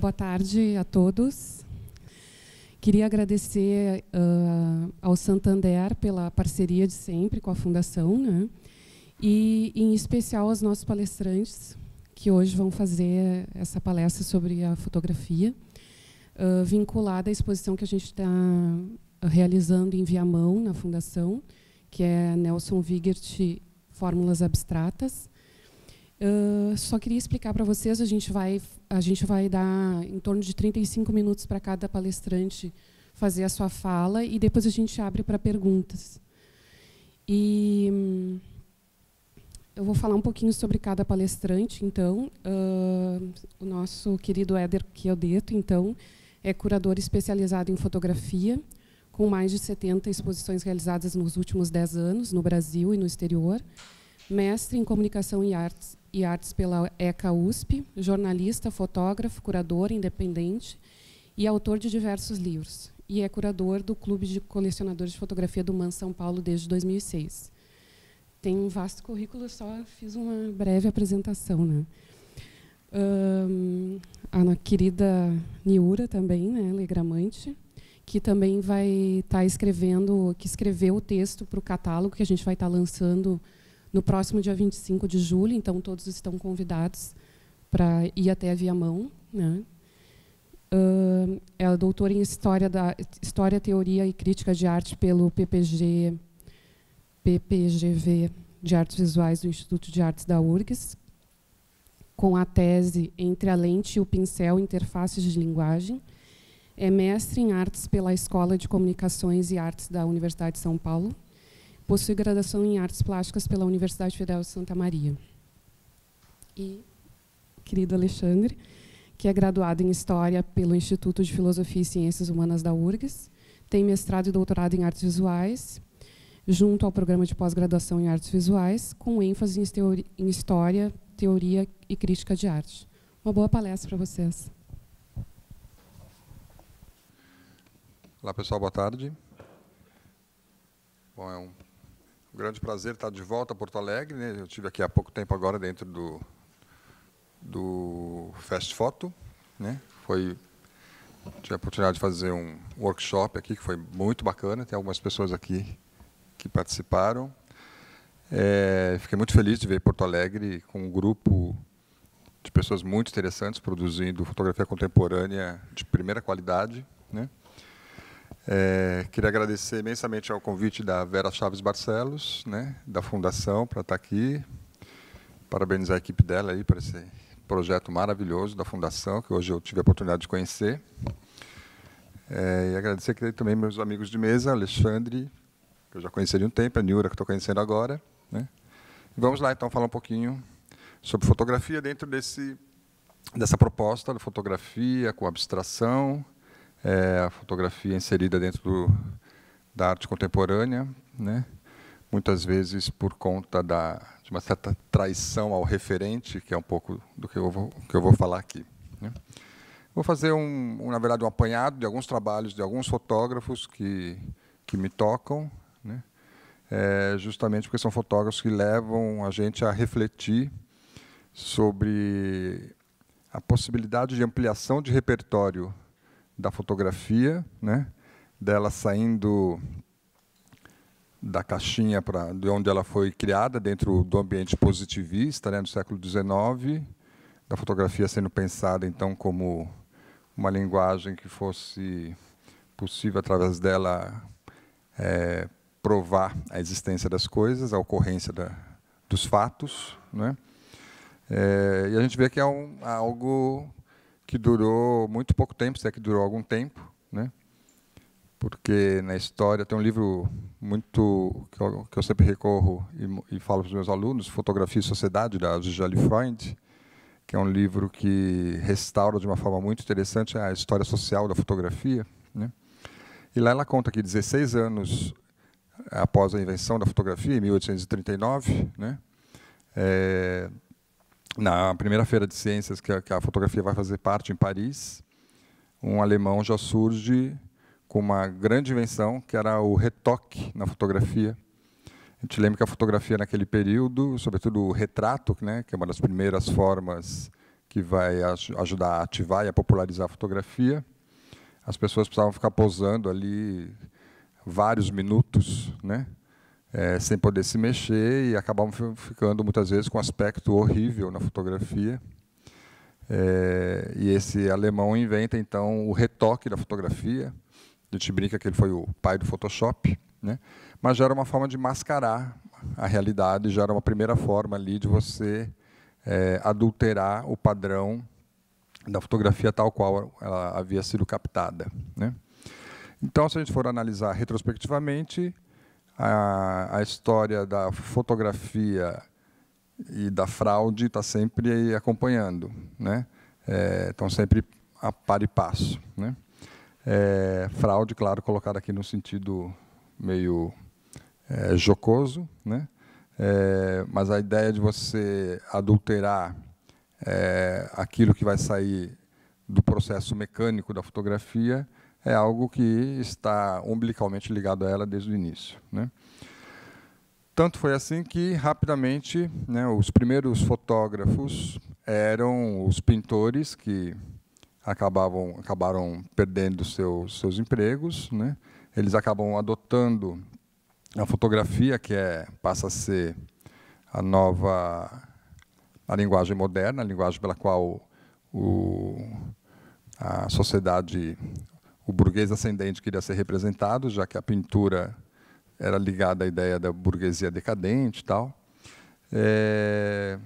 Boa tarde a todos. Queria agradecer uh, ao Santander pela parceria de sempre com a Fundação, né? e em especial aos nossos palestrantes, que hoje vão fazer essa palestra sobre a fotografia, uh, vinculada à exposição que a gente está realizando em Viamão, na Fundação, que é Nelson Wigert Fórmulas Abstratas, só queria explicar para vocês, a gente, vai, a gente vai dar em torno de 35 minutos para cada palestrante fazer a sua fala e depois a gente abre para perguntas. E hum, eu vou falar um pouquinho sobre cada palestrante, então. Uh, o nosso querido Éder Kiodeto, então, é curador especializado em fotografia, com mais de 70 exposições realizadas nos últimos 10 anos, no Brasil e no exterior mestre em comunicação e artes, e artes pela ECA USP, jornalista, fotógrafo, curador independente e autor de diversos livros. E é curador do Clube de Colecionadores de Fotografia do MAN São Paulo desde 2006. Tem um vasto currículo, só fiz uma breve apresentação. Né? Um, a querida Niura também, né, legramante, que também vai estar tá escrevendo, que escreveu o texto para o catálogo que a gente vai estar tá lançando no próximo dia 25 de julho, então todos estão convidados para ir até a Viamão. Né? Uh, é doutora em História, da, História, Teoria e Crítica de Arte pelo PPG, PPGV de Artes Visuais do Instituto de Artes da URGS, com a tese Entre a Lente e o Pincel, Interfaces de Linguagem. É mestre em Artes pela Escola de Comunicações e Artes da Universidade de São Paulo, possui graduação em Artes Plásticas pela Universidade Federal de Santa Maria. E querido Alexandre, que é graduado em História pelo Instituto de Filosofia e Ciências Humanas da URGS, tem mestrado e doutorado em Artes Visuais, junto ao programa de pós-graduação em Artes Visuais, com ênfase em História, Teoria e Crítica de Arte. Uma boa palestra para vocês. Olá, pessoal, boa tarde. Bom, é um um grande prazer estar de volta a Porto Alegre. Né? Eu tive aqui há pouco tempo agora dentro do, do Fast Photo. Né? Foi, tive a oportunidade de fazer um workshop aqui, que foi muito bacana. Tem algumas pessoas aqui que participaram. É, fiquei muito feliz de ver Porto Alegre com um grupo de pessoas muito interessantes produzindo fotografia contemporânea de primeira qualidade. Né? É, queria agradecer imensamente ao convite da Vera Chaves Barcelos, né, da Fundação, para estar tá aqui. Parabenizar a equipe dela aí para esse projeto maravilhoso da Fundação, que hoje eu tive a oportunidade de conhecer. É, e agradecer aqui também meus amigos de mesa, Alexandre, que eu já conheci de um tempo, a Niura, que estou conhecendo agora. Né? Vamos lá, então, falar um pouquinho sobre fotografia dentro desse, dessa proposta da fotografia com abstração, é, a fotografia inserida dentro do, da arte contemporânea, né? muitas vezes por conta da, de uma certa traição ao referente, que é um pouco do que eu vou, que eu vou falar aqui. Né? Vou fazer, um, na verdade, um apanhado de alguns trabalhos de alguns fotógrafos que, que me tocam, né? é, justamente porque são fotógrafos que levam a gente a refletir sobre a possibilidade de ampliação de repertório da fotografia, né? dela saindo da caixinha para de onde ela foi criada dentro do ambiente positivista, né, no século XIX, da fotografia sendo pensada então como uma linguagem que fosse possível através dela é, provar a existência das coisas, a ocorrência da, dos fatos, né? É, e a gente vê que é um, algo que durou muito pouco tempo, se é que durou algum tempo, né? porque na história tem um livro muito que eu, que eu sempre recorro e, e falo para os meus alunos, Fotografia e Sociedade, da Gisele Freund, que é um livro que restaura de uma forma muito interessante a história social da fotografia. Né? E lá ela conta que 16 anos após a invenção da fotografia, em 1839, né, é, na primeira feira de ciências que a, que a fotografia vai fazer parte em Paris, um alemão já surge com uma grande invenção que era o retoque na fotografia. A gente lembra que a fotografia naquele período, sobretudo o retrato, né, que é uma das primeiras formas que vai ajudar a ativar e a popularizar a fotografia, as pessoas precisavam ficar posando ali vários minutos, né? é, sem poder se mexer e acabavam ficando muitas vezes com um aspecto horrível na fotografia. É, e esse alemão inventa então o retoque da fotografia. A gente brinca que ele foi o pai do Photoshop, né? mas já era uma forma de mascarar a realidade, já era uma primeira forma ali de você é, adulterar o padrão da fotografia tal qual ela havia sido captada. Né? Então, se a gente for analisar retrospectivamente, a, a história da fotografia e da fraude está sempre acompanhando, né? É, então sempre a par e passo, né? É, fraude, claro, colocado aqui no sentido meio é, jocoso, né? É, mas a ideia de você adulterar é, aquilo que vai sair do processo mecânico da fotografia é algo que está umbilicalmente ligado a ela desde o início. Né? Tanto foi assim que, rapidamente, né, os primeiros fotógrafos eram os pintores que acabavam, acabaram perdendo seus, seus empregos. Né? Eles acabam adotando a fotografia, que é, passa a ser a nova a linguagem moderna, a linguagem pela qual o, a sociedade o burguês ascendente queria ser representado, já que a pintura era ligada à ideia da burguesia decadente e tal. É...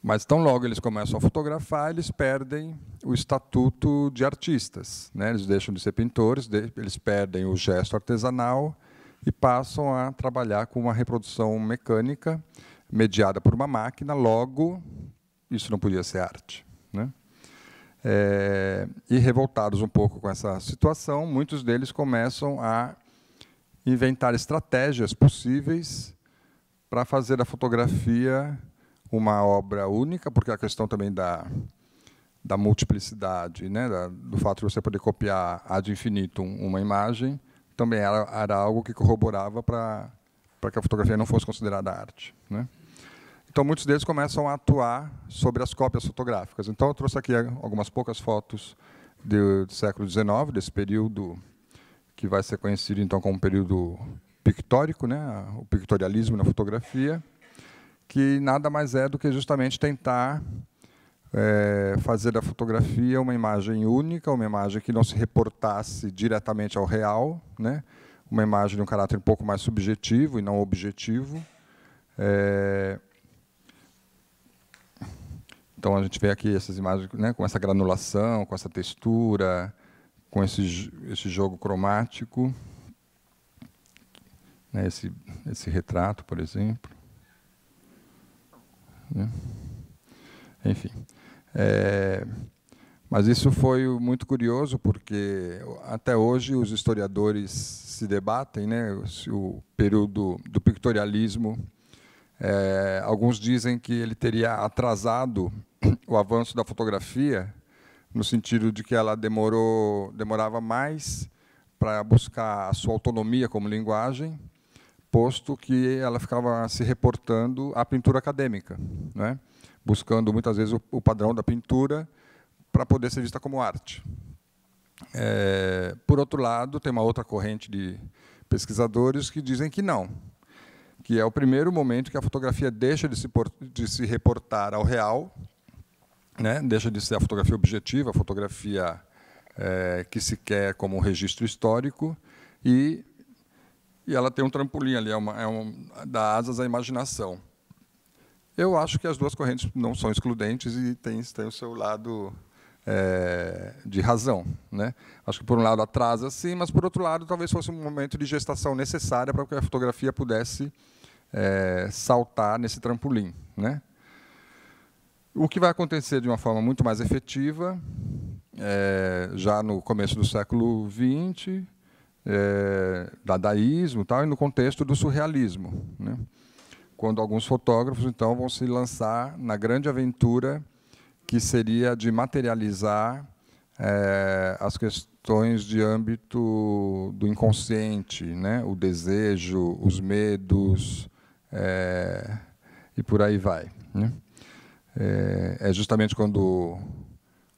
Mas tão logo eles começam a fotografar, eles perdem o estatuto de artistas. Né? Eles deixam de ser pintores, eles perdem o gesto artesanal e passam a trabalhar com uma reprodução mecânica mediada por uma máquina. Logo, isso não podia ser arte. É, e revoltados um pouco com essa situação, muitos deles começam a inventar estratégias possíveis para fazer a fotografia uma obra única, porque a questão também da, da multiplicidade, né, da, do fato de você poder copiar ad infinitum uma imagem, também era, era algo que corroborava para, para que a fotografia não fosse considerada arte. Né? Então, muitos deles começam a atuar sobre as cópias fotográficas. Então, eu trouxe aqui algumas poucas fotos do, do século XIX, desse período que vai ser conhecido então como período pictórico, né? o pictorialismo na fotografia, que nada mais é do que justamente tentar é, fazer da fotografia uma imagem única, uma imagem que não se reportasse diretamente ao real, né? uma imagem de um caráter um pouco mais subjetivo e não objetivo. É, então a gente vê aqui essas imagens né, com essa granulação, com essa textura, com esse, esse jogo cromático, né, esse, esse retrato, por exemplo. Né? Enfim. É, mas isso foi muito curioso, porque até hoje os historiadores se debatem né, se o período do pictorialismo é, alguns dizem que ele teria atrasado o avanço da fotografia, no sentido de que ela demorou, demorava mais para buscar a sua autonomia como linguagem, posto que ela ficava se reportando à pintura acadêmica, né? buscando muitas vezes o, o padrão da pintura para poder ser vista como arte. É, por outro lado, tem uma outra corrente de pesquisadores que dizem que não, que é o primeiro momento que a fotografia deixa de se, por, de se reportar ao real, né? deixa de ser a fotografia objetiva, a fotografia é, que se quer como um registro histórico, e, e ela tem um trampolim ali, é uma, é dá asas à imaginação. Eu acho que as duas correntes não são excludentes e têm, têm o seu lado é, de razão. Né? Acho que, por um lado, atrasa, sim, mas, por outro lado, talvez fosse um momento de gestação necessária para que a fotografia pudesse é, saltar nesse trampolim. Né? O que vai acontecer de uma forma muito mais efetiva, é, já no começo do século XX, é, dadaísmo tal, e no contexto do surrealismo. Né? Quando alguns fotógrafos, então, vão se lançar na grande aventura que seria de materializar é, as questões de âmbito do inconsciente, né? o desejo, os medos, é, e por aí vai. Né? Eh, é, justamente quando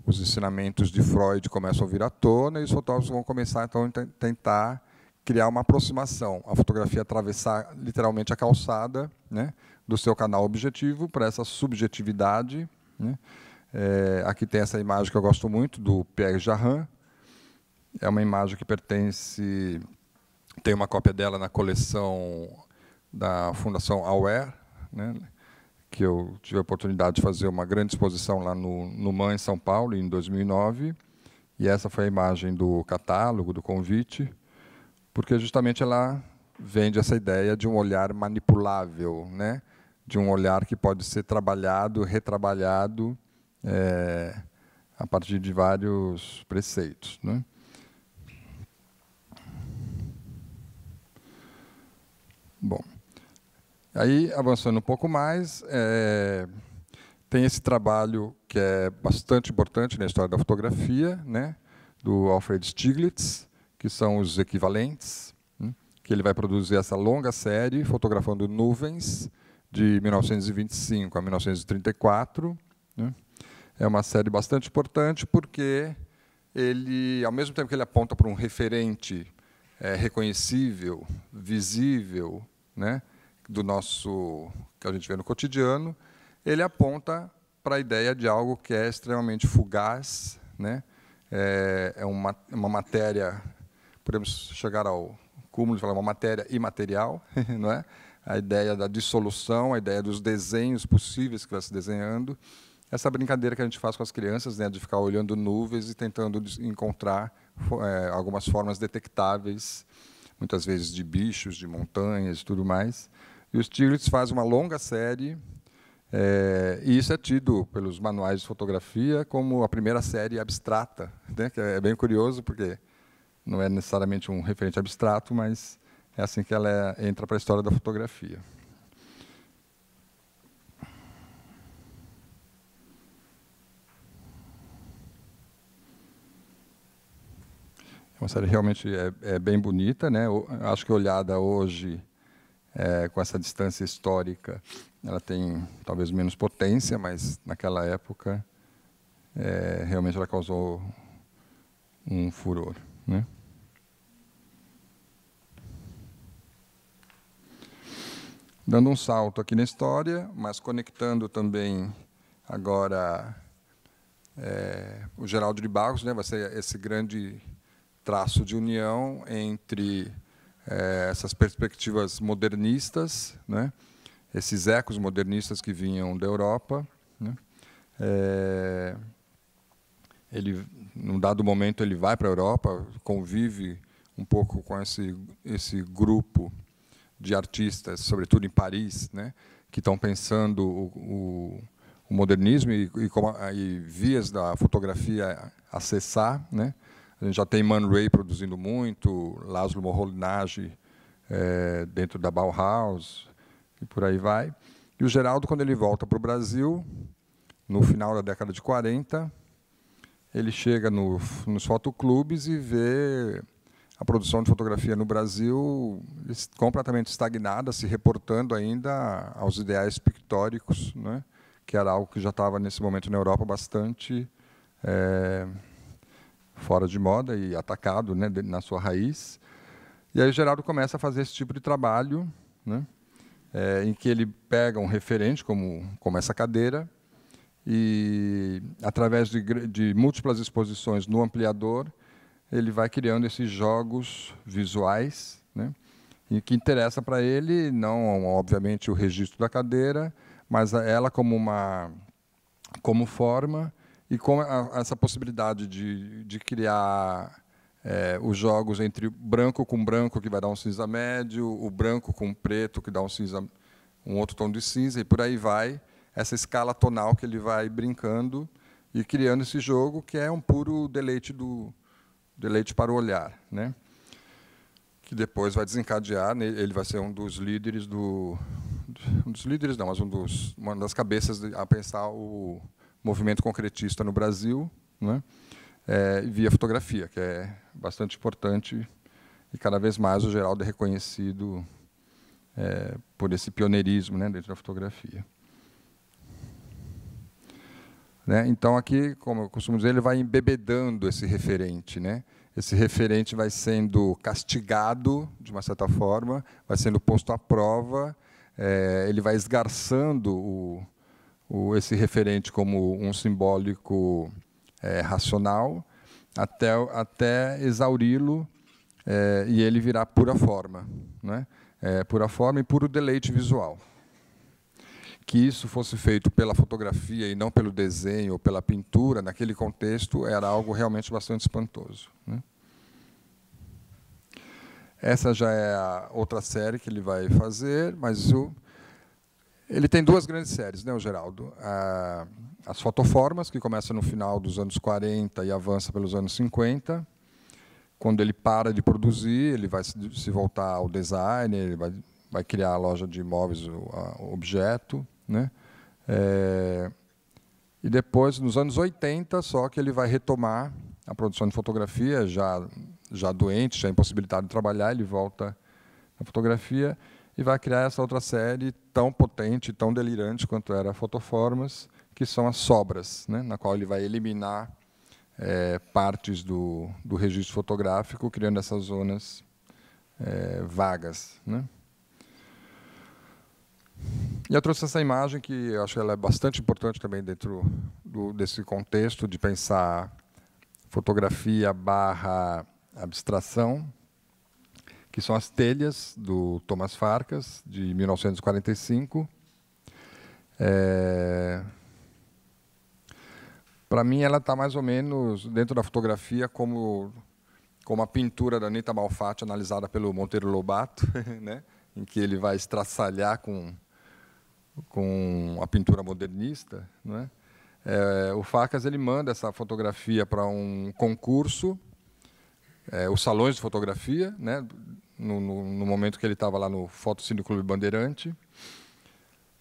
os ensinamentos de Freud começam a vir à tona e os fotógrafos vão começar então a tentar criar uma aproximação, a fotografia atravessar literalmente a calçada né, do seu canal objetivo para essa subjetividade. Né, é, aqui tem essa imagem que eu gosto muito, do Pierre Jarrin. É uma imagem que pertence... Tem uma cópia dela na coleção da Fundação AWARE, né, que eu tive a oportunidade de fazer uma grande exposição lá no, no MAN, em São Paulo, em 2009. E essa foi a imagem do catálogo, do convite, porque justamente ela vende essa ideia de um olhar manipulável, né? de um olhar que pode ser trabalhado, retrabalhado, é, a partir de vários preceitos. Né? Bom, aí avançando um pouco mais, é, tem esse trabalho que é bastante importante na história da fotografia, né, do Alfred Stieglitz, que são os equivalentes, né, que ele vai produzir essa longa série fotografando nuvens de 1925 a 1934, né, é uma série bastante importante porque ele, ao mesmo tempo que ele aponta para um referente é, reconhecível, visível, né, do nosso que a gente vê no cotidiano, ele aponta para a ideia de algo que é extremamente fugaz, né? É, é uma, uma matéria, podemos chegar ao cúmulo de falar uma matéria imaterial, não é? A ideia da dissolução, a ideia dos desenhos possíveis que vai se desenhando, essa brincadeira que a gente faz com as crianças, né, de ficar olhando nuvens e tentando encontrar é, algumas formas detectáveis, muitas vezes de bichos, de montanhas e tudo mais. E os Tigres faz uma longa série, é, e isso é tido pelos manuais de fotografia como a primeira série abstrata, né, que é bem curioso, porque não é necessariamente um referente abstrato, mas é assim que ela é, entra para a história da fotografia. uma série realmente é, é bem bonita, né? Eu acho que olhada hoje é, com essa distância histórica, ela tem talvez menos potência, mas naquela época é, realmente ela causou um furor, né? Dando um salto aqui na história, mas conectando também agora é, o Geraldo de Barros, né, vai ser esse grande traço de união entre é, essas perspectivas modernistas, né, esses ecos modernistas que vinham da Europa. Né, é, ele, num dado momento, ele vai para a Europa, convive um pouco com esse, esse grupo de artistas, sobretudo em Paris, né, que estão pensando o, o, o modernismo e, e, como, e vias da fotografia acessar, né, a gente já tem Man Ray produzindo muito, Laszlo Moholy-Nagy é, dentro da Bauhaus, e por aí vai. E o Geraldo, quando ele volta para o Brasil, no final da década de 40, ele chega no, nos fotoclubes e vê a produção de fotografia no Brasil completamente estagnada, se reportando ainda aos ideais pictóricos, né? que era algo que já estava, nesse momento, na Europa bastante... É, fora de moda e atacado né, na sua raiz. E aí o Geraldo começa a fazer esse tipo de trabalho, né, é, em que ele pega um referente, como, como essa cadeira, e através de, de múltiplas exposições no ampliador, ele vai criando esses jogos visuais, né, e que interessa para ele não, obviamente, o registro da cadeira, mas ela como uma como forma e com a, essa possibilidade de, de criar é, os jogos entre branco com branco, que vai dar um cinza médio, o branco com preto, que dá um cinza um outro tom de cinza, e por aí vai, essa escala tonal que ele vai brincando e criando esse jogo, que é um puro deleite, do, deleite para o olhar. Né? que depois vai desencadear, né? ele vai ser um dos líderes do um dos líderes não, mas um dos uma das cabeças a pensar o movimento concretista no Brasil, né? é, via fotografia, que é bastante importante e cada vez mais o Geraldo é reconhecido é, por esse pioneirismo né, dentro da fotografia. Né? Então, aqui, como eu costumo dizer, ele vai embebedando esse referente. Né? Esse referente vai sendo castigado, de uma certa forma, vai sendo posto à prova, é, ele vai esgarçando o, o, esse referente como um simbólico é, racional até, até exauri-lo é, e ele virar pura forma, né? É, pura forma e puro deleite visual. Que isso fosse feito pela fotografia e não pelo desenho ou pela pintura, naquele contexto, era algo realmente bastante espantoso. Né? Essa já é a outra série que ele vai fazer, mas o ele tem duas grandes séries, né, o Geraldo? as fotoformas, que começa no final dos anos 40 e avança pelos anos 50. Quando ele para de produzir, ele vai se voltar ao design, ele vai, vai criar a loja de imóveis, o, a, o objeto. Né? É, e depois, nos anos 80, só que ele vai retomar a produção de fotografia, já, já doente, já impossibilitado de trabalhar, ele volta à fotografia e vai criar essa outra série tão potente, tão delirante quanto era a Fotoformas, que são as sobras, né, na qual ele vai eliminar é, partes do, do registro fotográfico, criando essas zonas é, vagas. Né. E eu trouxe essa imagem que eu acho que ela é bastante importante também dentro do, desse contexto de pensar fotografia barra abstração, que são as telhas do Thomas Farkas, de 1945. É... Para mim, ela está mais ou menos dentro da fotografia como, como a pintura da Anita Malfatti, analisada pelo Monteiro Lobato, né? em que ele vai estraçalhar com, com a pintura modernista. Né? É, o Farcas ele manda essa fotografia para um concurso, é, os salões de fotografia, né? no, no, no momento que ele estava lá no Fotocine Clube Bandeirante.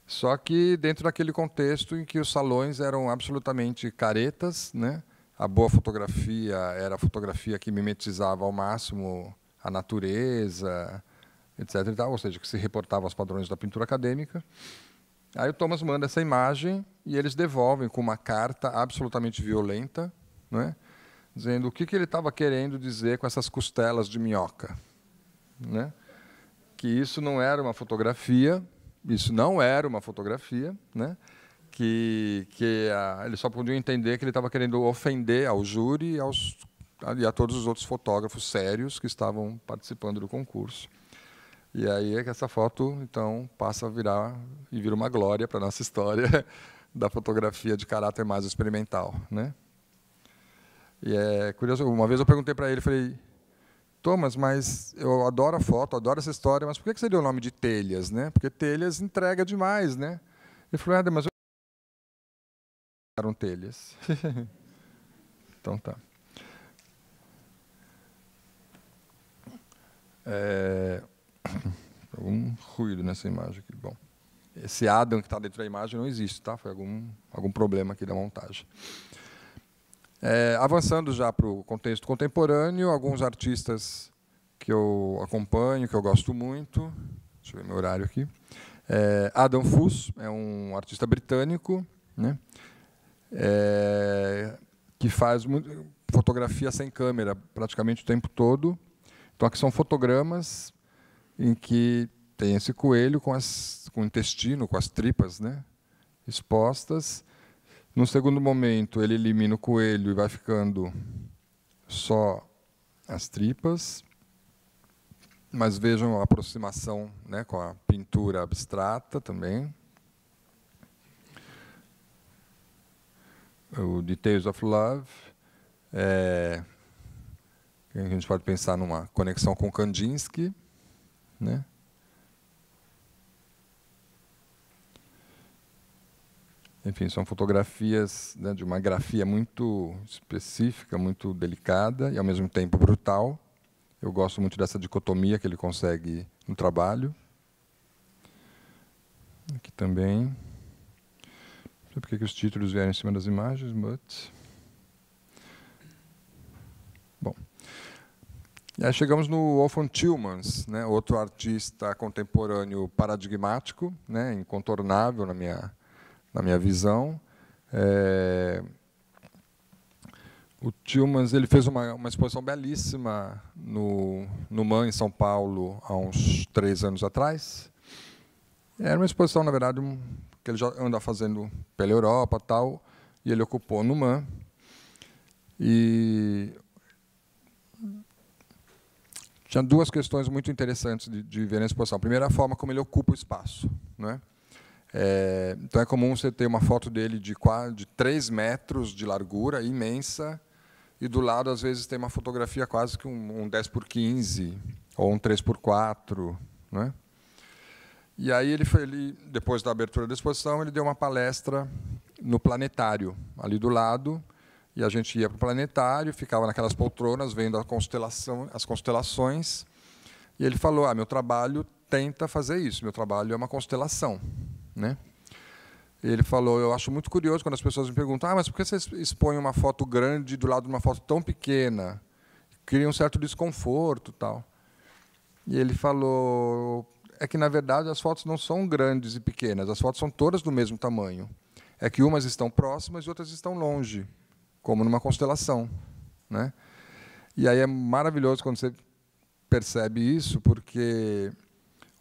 Só que dentro daquele contexto em que os salões eram absolutamente caretas, né? a boa fotografia era a fotografia que mimetizava ao máximo a natureza, etc. E tal, ou seja, que se reportava aos padrões da pintura acadêmica. Aí o Thomas manda essa imagem e eles devolvem com uma carta absolutamente violenta, né? dizendo o que, que ele estava querendo dizer com essas costelas de minhoca né? que isso não era uma fotografia, isso não era uma fotografia, né? que, que a, ele só podia entender que ele estava querendo ofender ao júri e, aos, e a todos os outros fotógrafos sérios que estavam participando do concurso. E aí é que essa foto, então, passa a virar e vira uma glória para a nossa história da fotografia de caráter mais experimental. Né? E é curioso, uma vez eu perguntei para ele, falei, Thomas, mas eu adoro a foto, adoro essa história, mas por que você deu o nome de Telhas? Né? Porque Telhas entrega demais. Né? Ele falou, ah, mas eu... eram Telhas. então tá. É... Algum ruído nessa imagem aqui. Bom, esse Adam que está dentro da imagem não existe, tá? Foi algum, algum problema aqui da montagem. É, avançando já para o contexto contemporâneo, alguns artistas que eu acompanho, que eu gosto muito. Deixa eu ver meu horário aqui. É, Adam Fuss é um artista britânico, né? É, que faz fotografia sem câmera praticamente o tempo todo. Então aqui são fotogramas em que tem esse coelho com, as, com o intestino, com as tripas, né? Expostas no segundo momento, ele elimina o coelho e vai ficando só as tripas. Mas vejam a aproximação né, com a pintura abstrata também. O Details of Love. É, a gente pode pensar numa conexão com Kandinsky. Né? Enfim, são fotografias né, de uma grafia muito específica, muito delicada e, ao mesmo tempo, brutal. Eu gosto muito dessa dicotomia que ele consegue no trabalho. Aqui também. Não sei porque que os títulos vieram em cima das imagens, but... Bom. E aí chegamos no Wolfgang Tillmans, né, outro artista contemporâneo paradigmático, né, incontornável na minha na minha visão. É... O Tilmans ele fez uma, uma, exposição belíssima no, no MAN, em São Paulo, há uns três anos atrás. Era uma exposição, na verdade, um, que ele já anda fazendo pela Europa tal, e ele ocupou no MAN. E tinha duas questões muito interessantes de, de ver na exposição. A primeira, a forma como ele ocupa o espaço. é? É, então é comum você ter uma foto dele de, quase, de 3 metros de largura, imensa, e do lado, às vezes, tem uma fotografia quase que um, um 10 por 15 ou um 3 por 4. Né? E aí, ele foi, ele, depois da abertura da exposição, ele deu uma palestra no planetário, ali do lado, e a gente ia para o planetário, ficava naquelas poltronas vendo a constelação, as constelações, e ele falou: "Ah, meu trabalho tenta fazer isso. Meu trabalho é uma constelação. Né? Ele falou: Eu acho muito curioso quando as pessoas me perguntam, ah, mas por que você expõe uma foto grande do lado de uma foto tão pequena? Cria um certo desconforto tal. E ele falou: É que, na verdade, as fotos não são grandes e pequenas, as fotos são todas do mesmo tamanho. É que umas estão próximas e outras estão longe, como numa constelação. Né? E aí é maravilhoso quando você percebe isso, porque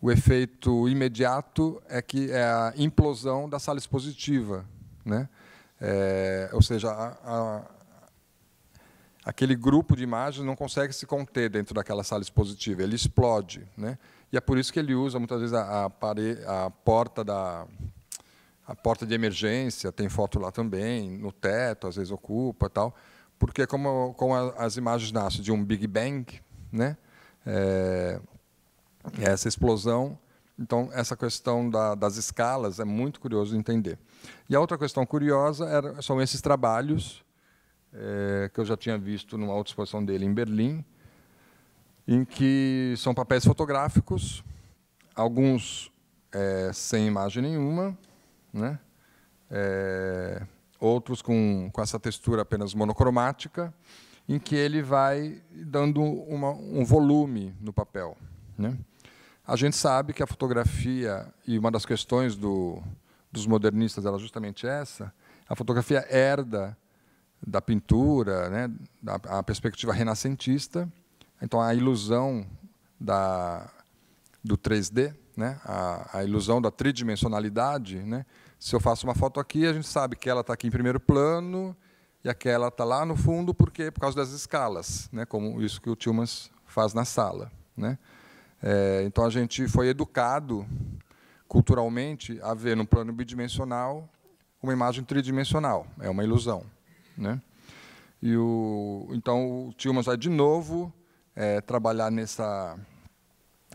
o efeito imediato é que é a implosão da sala expositiva, né? É, ou seja, a, a, aquele grupo de imagens não consegue se conter dentro daquela sala expositiva, ele explode, né? E é por isso que ele usa muitas vezes a, a, pare, a porta da a porta de emergência, tem foto lá também, no teto, às vezes ocupa, tal, porque como como as imagens nascem de um Big Bang, né? É, essa explosão. Então, essa questão da, das escalas é muito curioso de entender. E a outra questão curiosa era, são esses trabalhos é, que eu já tinha visto numa outra exposição dele em Berlim, em que são papéis fotográficos, alguns é, sem imagem nenhuma, né? É, outros com, com essa textura apenas monocromática, em que ele vai dando uma, um volume no papel. Né? A gente sabe que a fotografia, e uma das questões do, dos modernistas era justamente essa, a fotografia herda da pintura, né, da a perspectiva renascentista, então a ilusão da, do 3D, né, a, a ilusão da tridimensionalidade. Né, se eu faço uma foto aqui, a gente sabe que ela está aqui em primeiro plano e aquela está lá no fundo, por Por causa das escalas, né, como isso que o Tilmans faz na sala. Né. É, então, a gente foi educado culturalmente a ver no plano bidimensional uma imagem tridimensional. É uma ilusão. Né? E o, então, o Tilman vai de novo é, trabalhar nessa,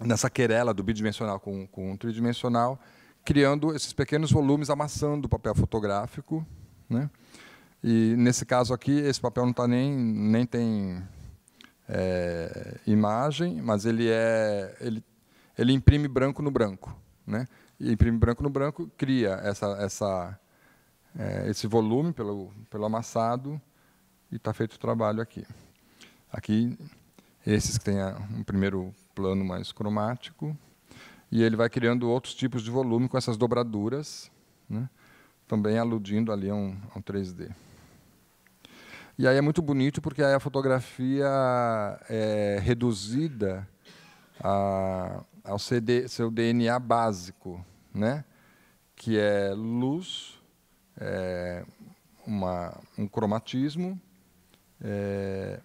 nessa querela do bidimensional com, com o tridimensional, criando esses pequenos volumes, amassando o papel fotográfico. Né? E, nesse caso aqui, esse papel não está nem, nem tem é, imagem, mas ele é ele, ele imprime branco no branco, né? E imprime branco no branco, cria essa essa é, esse volume pelo pelo amassado e está feito o trabalho aqui. Aqui esses que têm um primeiro plano mais cromático e ele vai criando outros tipos de volume com essas dobraduras, né? também aludindo ali a um, a um 3D. E aí é muito bonito porque aí a fotografia é reduzida a, ao CD, seu DNA básico, né? que é luz, é uma, um cromatismo é,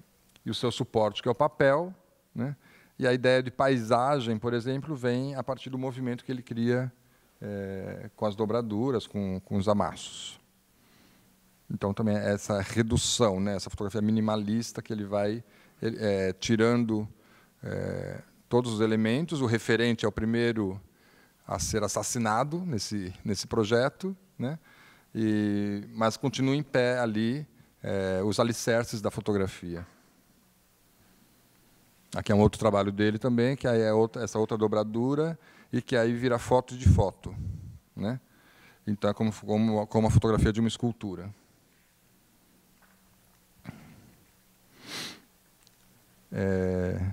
e o seu suporte, que é o papel. Né? E a ideia de paisagem, por exemplo, vem a partir do movimento que ele cria é, com as dobraduras, com, com os amassos. Então, também é essa redução, né, essa fotografia minimalista que ele vai é, tirando é, todos os elementos. O referente é o primeiro a ser assassinado nesse, nesse projeto, né? e, mas continua em pé ali é, os alicerces da fotografia. Aqui é um outro trabalho dele também, que aí é outra, essa outra dobradura, e que aí vira foto de foto. Né? Então, é como, como, como a fotografia de uma escultura. É,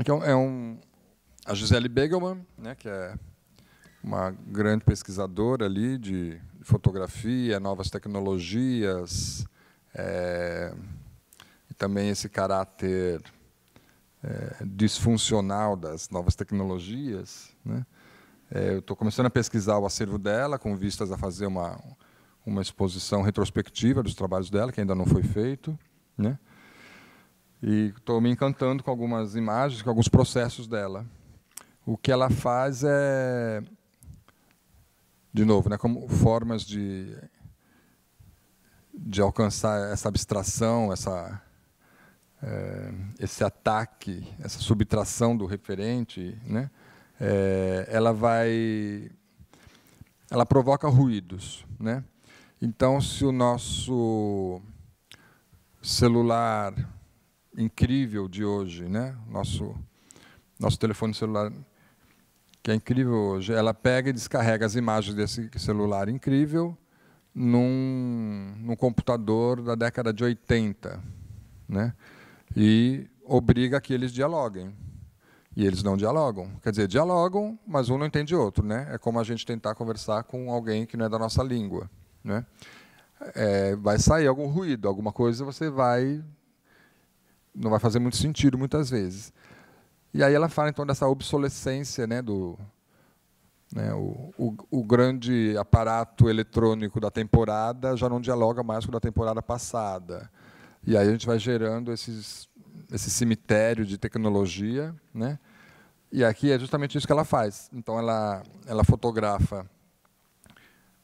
é, é um, a Gisele Begelman, né, que é uma grande pesquisadora ali de fotografia, novas tecnologias, é, e também esse caráter é, disfuncional das novas tecnologias. Né? É, eu estou começando a pesquisar o acervo dela, com vistas a fazer uma, uma exposição retrospectiva dos trabalhos dela, que ainda não foi feito. Né? E estou me encantando com algumas imagens, com alguns processos dela. O que ela faz é, de novo, né, como formas de, de alcançar essa abstração, essa, é, esse ataque, essa subtração do referente, né, é, ela vai, ela provoca ruídos, né? Então, se o nosso celular incrível de hoje, né? Nosso nosso telefone celular que é incrível hoje, ela pega e descarrega as imagens desse celular incrível num, num computador da década de 80, né? E obriga que eles dialoguem. E eles não dialogam. Quer dizer, dialogam, mas um não entende o outro, né? É como a gente tentar conversar com alguém que não é da nossa língua, né? É, vai sair algum ruído, alguma coisa, você vai não vai fazer muito sentido muitas vezes. E aí ela fala então dessa obsolescência né, do, né, o, o, o, grande aparato eletrônico da temporada já não dialoga mais com o da temporada passada. E aí a gente vai gerando esses, esse cemitério de tecnologia. Né? E aqui é justamente isso que ela faz. Então, ela, ela fotografa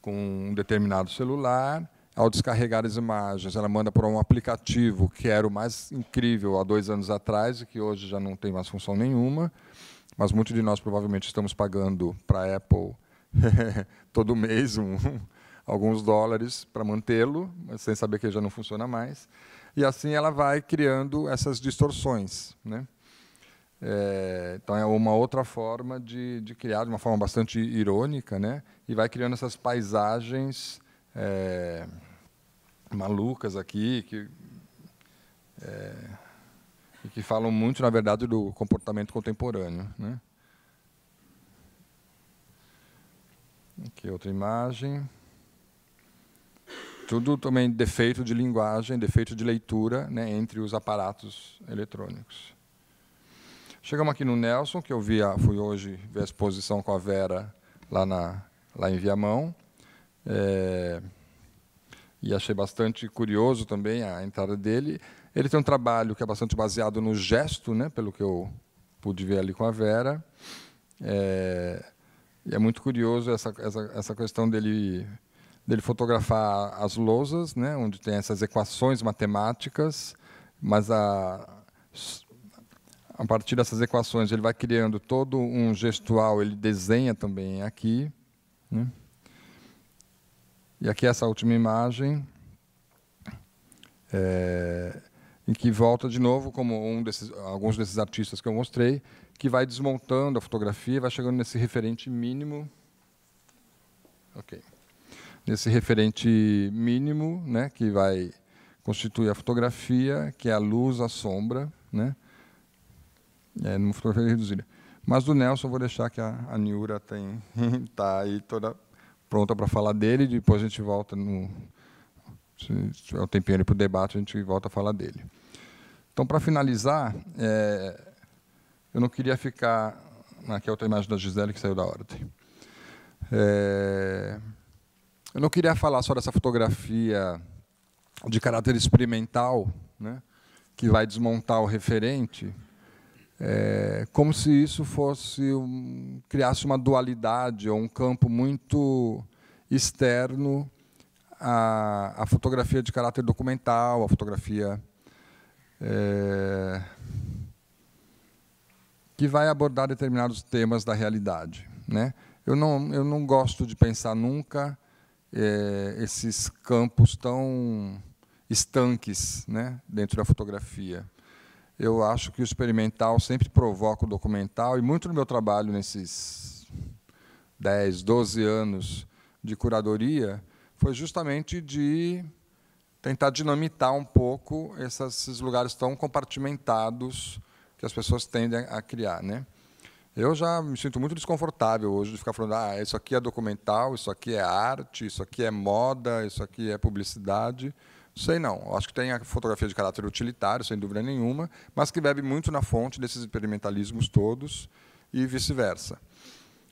com um determinado celular ao descarregar as imagens, ela manda para um aplicativo que era o mais incrível há dois anos atrás e que hoje já não tem mais função nenhuma, mas muitos de nós provavelmente estamos pagando para a Apple todo mês um, alguns dólares para mantê-lo, sem saber que ele já não funciona mais. E assim ela vai criando essas distorções. Né? É, então é uma outra forma de, de criar, de uma forma bastante irônica, né? e vai criando essas paisagens é, malucas aqui, que, é, que falam muito, na verdade, do comportamento contemporâneo. Né? Aqui outra imagem. Tudo também defeito de linguagem, defeito de leitura né, entre os aparatos eletrônicos. Chegamos aqui no Nelson, que eu vi, fui hoje ver a exposição com a Vera lá, na, lá em Viamão. É, e achei bastante curioso também a entrada dele. Ele tem um trabalho que é bastante baseado no gesto, né, pelo que eu pude ver ali com a Vera. É, e é muito curioso essa, essa, essa questão dele, dele fotografar as lousas, né, onde tem essas equações matemáticas, mas a, a partir dessas equações ele vai criando todo um gestual, ele desenha também aqui. Né. E aqui essa última imagem, é, em que volta de novo, como um desses, alguns desses artistas que eu mostrei, que vai desmontando a fotografia, vai chegando nesse referente mínimo. Ok. Nesse referente mínimo, né, que vai constituir a fotografia, que é a luz, a sombra, né, é numa fotografia reduzida. Mas do Nelson vou deixar que a, a Niura tem tá aí toda pronta para falar dele, depois a gente volta no. Se tiver o um tempinho ali para o debate, a gente volta a falar dele. Então, para finalizar, é, eu não queria ficar. Aqui é outra imagem da Gisele que saiu da ordem. É, eu não queria falar só dessa fotografia de caráter experimental, né, que vai desmontar o referente, é, como se isso fosse um, criasse uma dualidade ou um campo muito externo à, à fotografia de caráter documental, à fotografia é, que vai abordar determinados temas da realidade. Né? Eu, não, eu não gosto de pensar nunca é, esses campos tão estanques né, dentro da fotografia eu acho que o experimental sempre provoca o documental, e muito do meu trabalho nesses 10, 12 anos de curadoria foi justamente de tentar dinamitar um pouco esses lugares tão compartimentados que as pessoas tendem a criar. Né? Eu já me sinto muito desconfortável hoje de ficar falando, ah, isso aqui é documental, isso aqui é arte, isso aqui é moda, isso aqui é publicidade. Sei não. Acho que tem a fotografia de caráter utilitário, sem dúvida nenhuma, mas que bebe muito na fonte desses experimentalismos todos e vice-versa.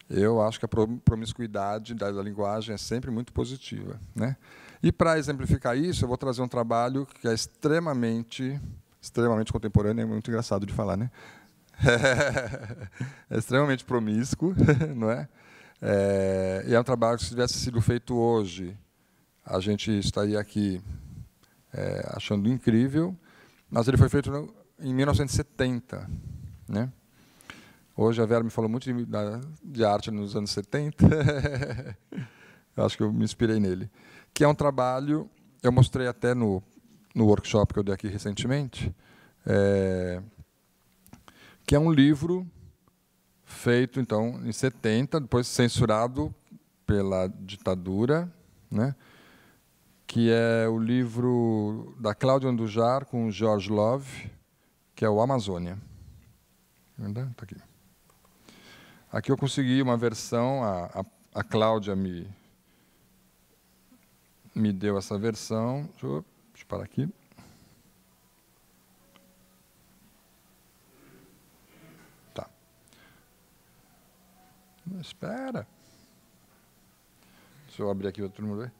Eu acho que a promiscuidade da linguagem é sempre muito positiva. Né? E, para exemplificar isso, eu vou trazer um trabalho que é extremamente, extremamente contemporâneo, é muito engraçado de falar, né? É, extremamente promíscuo, não é? é? E é um trabalho que, se tivesse sido feito hoje, a gente estaria aqui é, achando incrível, mas ele foi feito no, em 1970. Né? Hoje a Vera me falou muito de, de arte nos anos 70. acho que eu me inspirei nele. Que é um trabalho, eu mostrei até no, no workshop que eu dei aqui recentemente, é, que é um livro feito então em 70, depois censurado pela ditadura, né? que é o livro da Cláudia Andujar com George Love, que é o Amazônia. está aqui. aqui eu consegui uma versão, a, a, a Cláudia me, me deu essa versão. Deixa eu, deixa eu parar aqui. Tá. Espera. Deixa eu abrir aqui outro número.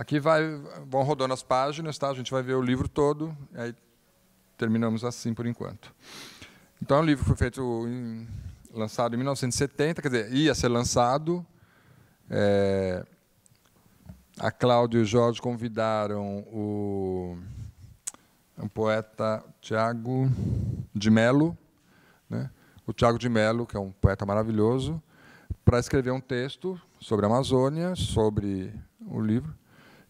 Aqui vai, vão rodando as páginas, tá? a gente vai ver o livro todo, e aí terminamos assim por enquanto. Então, o livro foi feito, em, lançado em 1970, quer dizer, ia ser lançado. É, a Cláudia e o Jorge convidaram o poeta Tiago de Melo, né? o Tiago de Melo, que é um poeta maravilhoso, para escrever um texto sobre a Amazônia, sobre o livro.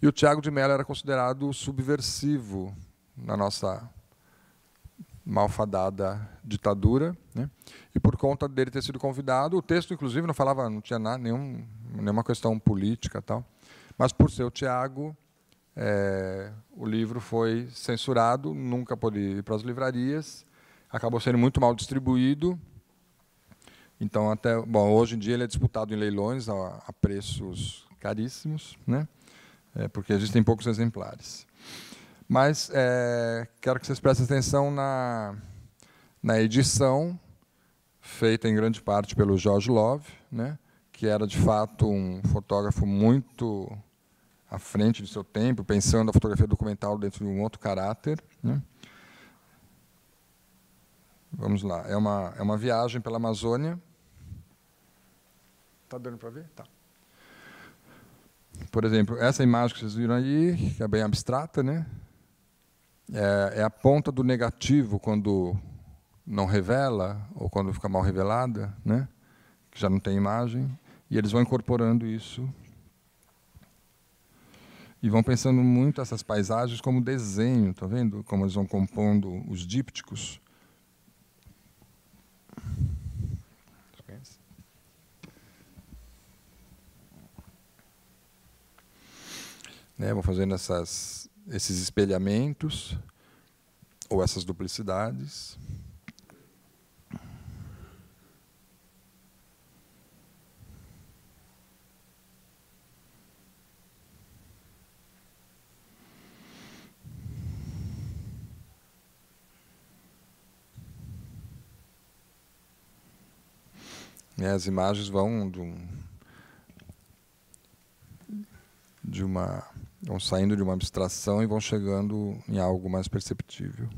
E o Tiago de Mello era considerado subversivo na nossa malfadada ditadura, né? e por conta dele ter sido convidado, o texto inclusive não falava, não tinha nada, nenhum, nenhuma questão política tal, mas por ser o Tiago, é, eh, o livro foi censurado, nunca pôde ir para as livrarias, acabou sendo muito mal distribuído, então até bom hoje em dia ele é disputado em leilões a, a preços caríssimos, né? é, porque existem poucos exemplares. Mas é, quero que vocês prestem atenção na, na edição feita em grande parte pelo George Love, né, que era de fato um fotógrafo muito à frente de seu tempo, pensando a fotografia documental dentro de um outro caráter. Né. Vamos lá, é uma, é uma viagem pela Amazônia. Está dando para ver? Tá por exemplo, essa imagem que vocês viram aí, que é bem abstrata, né? É, é a ponta do negativo quando não revela ou quando fica mal revelada, né? Que já não tem imagem e eles vão incorporando isso e vão pensando muito essas paisagens como desenho, tá vendo? Como eles vão compondo os dípticos. Né? Vão fazendo essas, esses espelhamentos ou essas duplicidades. Né, as imagens vão de, um, de uma vão saindo de uma abstração e vão chegando em algo mais perceptível.